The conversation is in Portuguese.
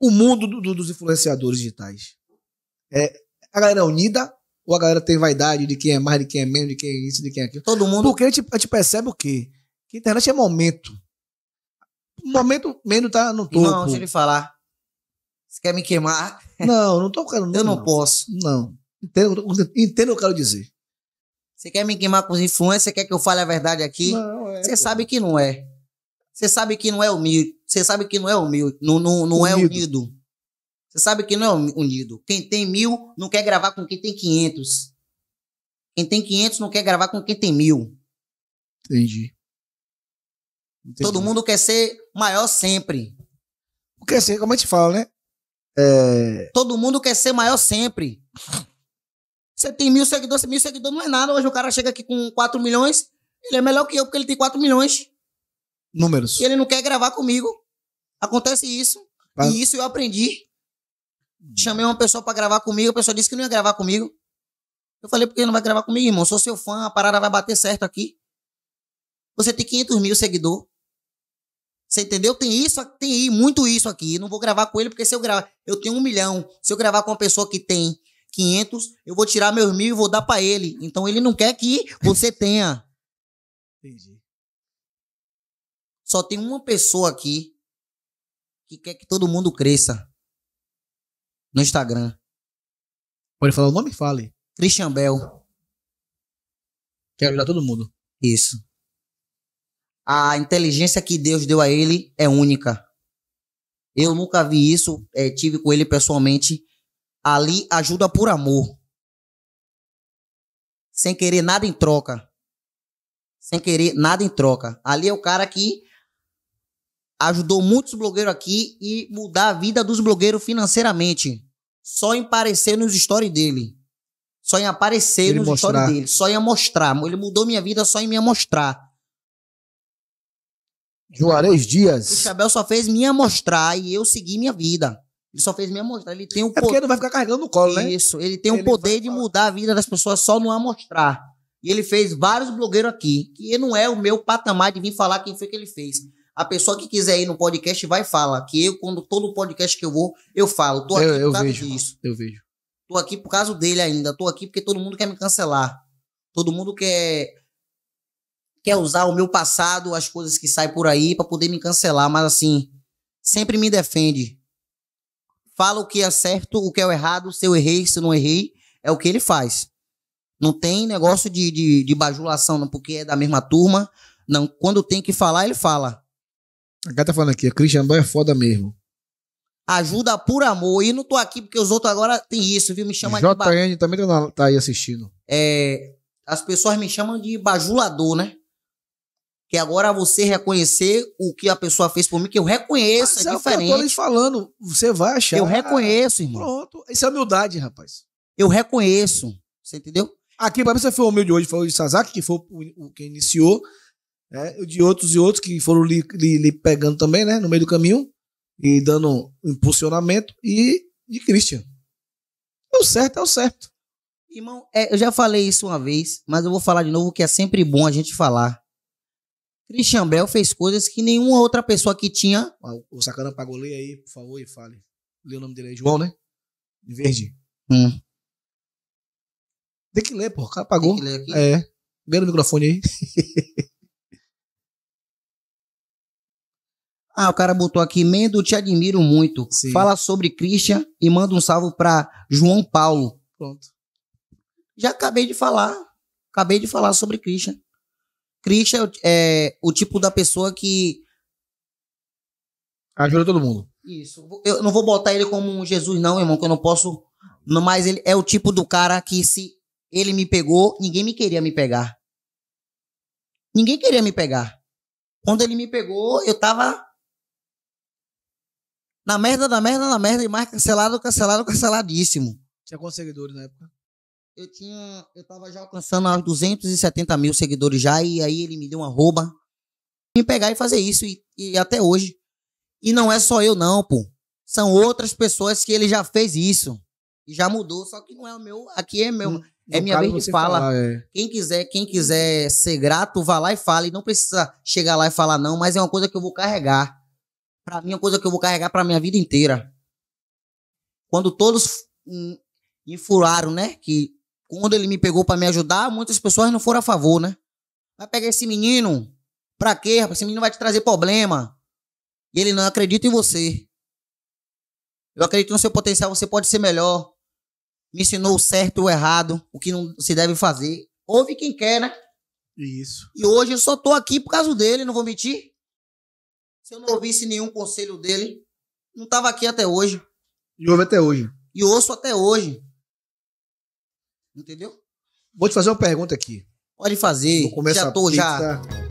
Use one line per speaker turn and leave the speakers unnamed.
o mundo do, do, dos influenciadores digitais? É, a galera é unida ou a galera tem vaidade de quem é mais, de quem é menos, de quem é isso, de quem é aquilo? Todo mundo. Porque a gente, a gente percebe o quê? Que a internet é momento. O momento menos tá no topo. Não, deixa ele falar. Você quer me queimar? Não, não tô querendo. Eu não, não, posso. Não. Entendo, entendo o que eu quero dizer. Você quer me queimar com os influencers? Você quer que eu fale a verdade aqui? Não, é. Você pô. sabe que não é. Você sabe que não é humilde. Você sabe que não é não, não, não é unido. é unido. Você sabe que não é unido. Quem tem mil não quer gravar com quem tem 500. Quem tem 500 não quer gravar com quem tem mil. Entendi. Entendi. Todo mundo quer ser maior sempre. Quer é ser, como a gente fala, né? É... Todo mundo quer ser maior sempre. Você tem mil seguidores, mil seguidores não é nada. Hoje o cara chega aqui com 4 milhões, ele é melhor que eu porque ele tem 4 milhões números. E ele não quer gravar comigo. Acontece isso. Mas... E isso eu aprendi. Chamei uma pessoa para gravar comigo, a pessoa disse que não ia gravar comigo. Eu falei, por que não vai gravar comigo, irmão? Sou seu fã, a parada vai bater certo aqui. Você tem 500 mil seguidores. Você entendeu? Tem isso, tem muito isso aqui. Não vou gravar com ele, porque se eu gravar, eu tenho um milhão. Se eu gravar com uma pessoa que tem 500, eu vou tirar meus mil e vou dar para ele. Então ele não quer que você tenha. Entendi. Só tem uma pessoa aqui que quer que todo mundo cresça no Instagram. Pode falar o nome? Fale. Christian Bell. Quer ajudar todo mundo. Isso. A inteligência que Deus deu a ele é única. Eu nunca vi isso, é, tive com ele pessoalmente. Ali ajuda por amor. Sem querer nada em troca. Sem querer nada em troca. Ali é o cara que ajudou muitos blogueiros aqui e mudar a vida dos blogueiros financeiramente. Só em aparecer nos stories dele. Só em aparecer ele nos mostrar. stories dele. Só em mostrar. Ele mudou minha vida só em me mostrar. Juarez Dias. O Chabel só fez me mostrar e eu segui minha vida. Ele só fez me mostrar. Ele tem o é poder. Porque não vai ficar carregando no colo, né? Isso. Ele tem o poder vai... de mudar a vida das pessoas só no amostrar. E ele fez vários blogueiros aqui, que não é o meu patamar de vir falar quem foi que ele fez. A pessoa que quiser ir no podcast vai falar. Que eu, quando todo podcast que eu vou, eu falo. Tô aqui eu, eu por causa vejo, disso. Eu vejo. Tô aqui por causa dele ainda. Tô aqui porque todo mundo quer me cancelar. Todo mundo quer quer usar o meu passado, as coisas que saem por aí para poder me cancelar, mas assim, sempre me defende. Fala o que é certo, o que é o errado, se eu errei, se eu não errei, é o que ele faz. Não tem negócio de, de, de bajulação, não, porque é da mesma turma. Não, quando tem que falar, ele fala. A cara tá falando aqui, a Christian Boy é foda mesmo. Ajuda por amor. E não tô aqui porque os outros agora tem isso, viu? Me chama de. JN também tá, tá aí assistindo. É, as pessoas me chamam de bajulador, né? que agora você reconhecer o que a pessoa fez por mim, que eu reconheço, Mas é, é diferente. Eu tô falando, você vai achar. Eu reconheço, irmão. Pronto, isso é humildade, rapaz. Eu reconheço, você entendeu? Aqui, pra mim, você foi humilde hoje, foi o Sasaki, que foi o que iniciou, né? de outros e outros que foram lhe, lhe, lhe, pegando também, né? No meio do caminho e dando impulsionamento e de Christian. É o certo, é o certo. Irmão, é, eu já falei isso uma vez, mas eu vou falar de novo que é sempre bom a gente falar. Christian Bell fez coisas que nenhuma outra pessoa que tinha. Ah, o Sacana pagou lei aí, por favor, e fale. Lê o nome dele aí, João, né? De verde. Hum. Tem que ler, pô. O cara pagou. Tem que ler aqui. É. Vê no microfone aí. Ah, o cara botou aqui, Mendo, te admiro muito. Sim. Fala sobre Christian e manda um salve para João Paulo. Pronto. Já acabei de falar. Acabei de falar sobre Christian. Christian é o tipo da pessoa que. Ajuda todo mundo. Isso. Eu não vou botar ele como um Jesus, não, irmão, que eu não posso. mas ele é o tipo do cara que se ele me pegou, ninguém me queria me pegar. Ninguém queria me pegar. Quando ele me pegou, eu tava na merda, na merda, na merda, e mais cancelado, cancelado, canceladíssimo. Tinha quantos seguidores na época? Eu tinha. Eu tava já alcançando 270 mil seguidores já, e aí ele me deu uma rouba. Me pegar e fazer isso, e, e até hoje. E não é só eu, não, pô. São outras pessoas que ele já fez isso. E já mudou, só que não é o meu. Aqui é meu. Hum, é minha vez de fala. Falar, é. Quem quiser, quem quiser ser grato, vá lá e fale. não precisa chegar lá e falar, não, mas é uma coisa que eu vou carregar. Para mim é uma coisa que eu vou carregar para minha vida inteira. Quando todos enfuraram, né? Que quando ele me pegou para me ajudar, muitas pessoas não foram a favor, né? Vai pegar esse menino, pra quê? Esse menino vai te trazer problema. E ele não acredita em você. Eu acredito no seu potencial, você pode ser melhor. Me ensinou o certo e o errado, o que não se deve fazer. Ouve quem quer, né? Isso. E hoje eu só tô aqui por causa dele, não vou mentir. Se eu não ouvisse nenhum conselho dele, não estava aqui até hoje. E ouve até hoje. E ouço até hoje. Entendeu? Vou te fazer uma pergunta aqui. Pode fazer. começar já tô, já.